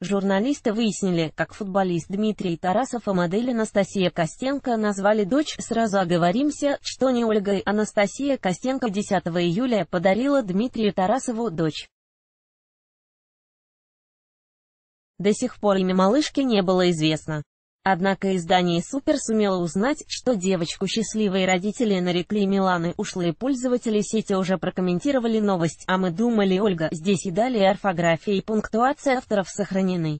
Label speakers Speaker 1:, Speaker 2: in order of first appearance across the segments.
Speaker 1: Журналисты выяснили, как футболист Дмитрий Тарасов и модель Анастасия Костенко
Speaker 2: назвали дочь. Сразу оговоримся, что не Ольга и Анастасия Костенко 10 июля подарила Дмитрию Тарасову дочь. До сих пор имя малышки не было известно. Однако издание «Супер» сумело
Speaker 1: узнать, что девочку счастливые родители нарекли Миланы. Ушлые пользователи сети уже
Speaker 2: прокомментировали новость, а мы думали, Ольга, здесь и далее орфография и пунктуация авторов сохранены.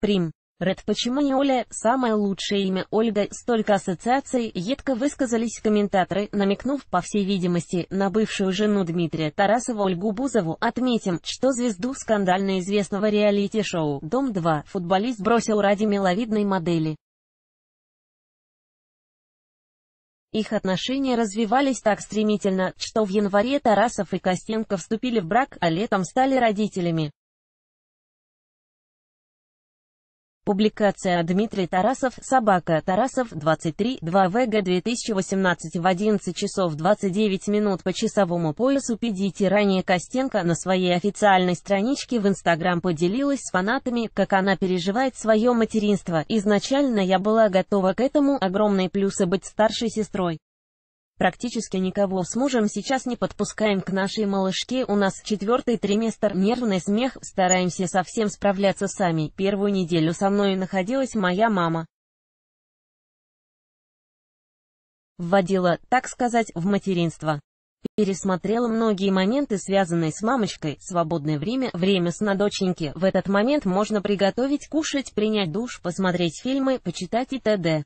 Speaker 2: Прим. Ред, почему не Оля, самое лучшее имя Ольга, столько ассоциаций, едко высказались комментаторы,
Speaker 1: намекнув, по всей видимости, на бывшую жену Дмитрия Тарасова Ольгу Бузову, отметим,
Speaker 2: что звезду скандально известного реалити-шоу «Дом-2» футболист бросил ради миловидной модели. Их отношения развивались так стремительно, что в январе Тарасов и Костенко вступили в брак, а летом стали родителями. Публикация Дмитрий Тарасов, собака, Тарасов, 23, 2 ВГ 2018 в 11
Speaker 1: часов 29 минут по часовому поясу Педити ранее Костенко на своей официальной страничке в Инстаграм поделилась с фанатами, как она переживает свое материнство. Изначально я была готова к этому, огромные плюсы быть старшей сестрой. Практически никого с мужем сейчас не подпускаем к нашей малышке, у нас четвертый триместр,
Speaker 2: нервный смех, стараемся совсем справляться сами. Первую неделю со мной находилась моя мама. Вводила, так сказать, в материнство. Пересмотрела многие моменты, связанные с мамочкой, свободное время, время сна доченьки. В этот момент можно приготовить, кушать, принять душ, посмотреть фильмы, почитать и т.д.